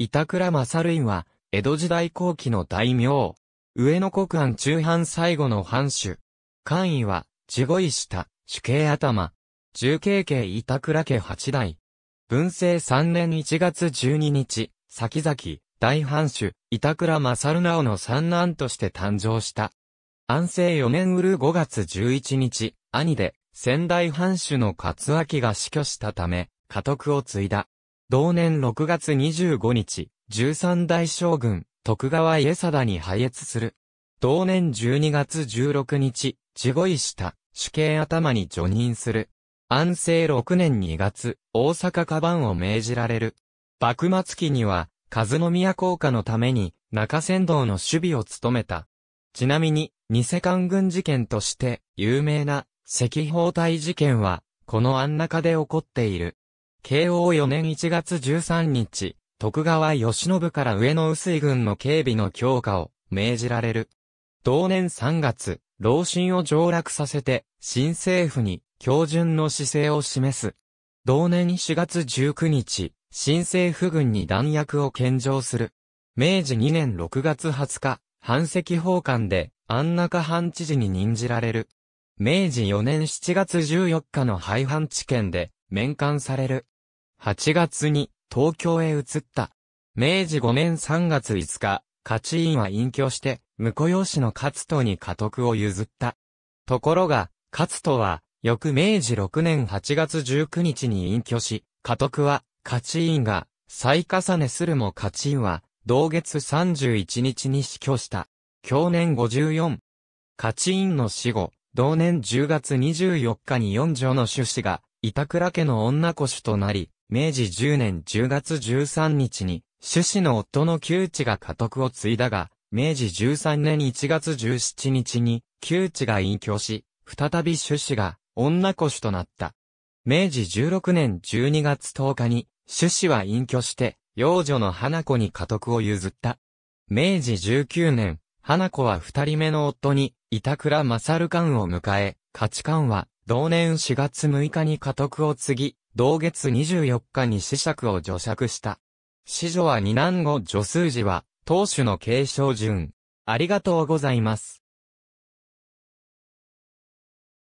板倉正類は、江戸時代後期の大名。上野国藩中藩最後の藩主。官位は、地五位下、主計頭。重慶家板倉家八代。文政三年一月十二日、先々、大藩主、板倉正直の三男として誕生した。安政四年うる五月十一日、兄で、仙台藩主の勝明が死去したため、家督を継いだ。同年6月25日、13代将軍、徳川家定に敗越する。同年12月16日、地越下、主刑頭に除任する。安政6年2月、大阪カバンを命じられる。幕末期には、和宮効下のために、中仙道の守備を務めた。ちなみに、偽官軍事件として、有名な、赤包帯事件は、この安中で起こっている。慶応4年1月13日、徳川義信から上野薄井軍の警備の強化を命じられる。同年3月、老臣を上落させて、新政府に標準の姿勢を示す。同年4月19日、新政府軍に弾薬を献上する。明治2年6月20日、反赤奉還で安中藩知事に任じられる。明治4年7月14日の廃藩置県で、免官される。8月に東京へ移った。明治5年3月5日、勝院は隠居して、婿養子の勝都に家督を譲った。ところが、勝都は、翌明治6年8月19日に隠居し、家督は、勝院が、再重ねするも勝院は、同月31日に死去した。去年54。勝院の死後、同年10月24日に四女の主子が、板倉家の女子主となり、明治10年10月13日に、朱子の夫の旧知が家督を継いだが、明治13年1月17日に、旧知が隠居し、再び朱子が女子子となった。明治16年12月10日に、朱子は隠居して、幼女の花子に家督を譲った。明治19年、花子は二人目の夫に、板倉勝官を迎え、価値観は、同年4月6日に家督を継ぎ、同月24日に死者を除釈した。子女は二男後助数字は、当主の継承順。ありがとうございます。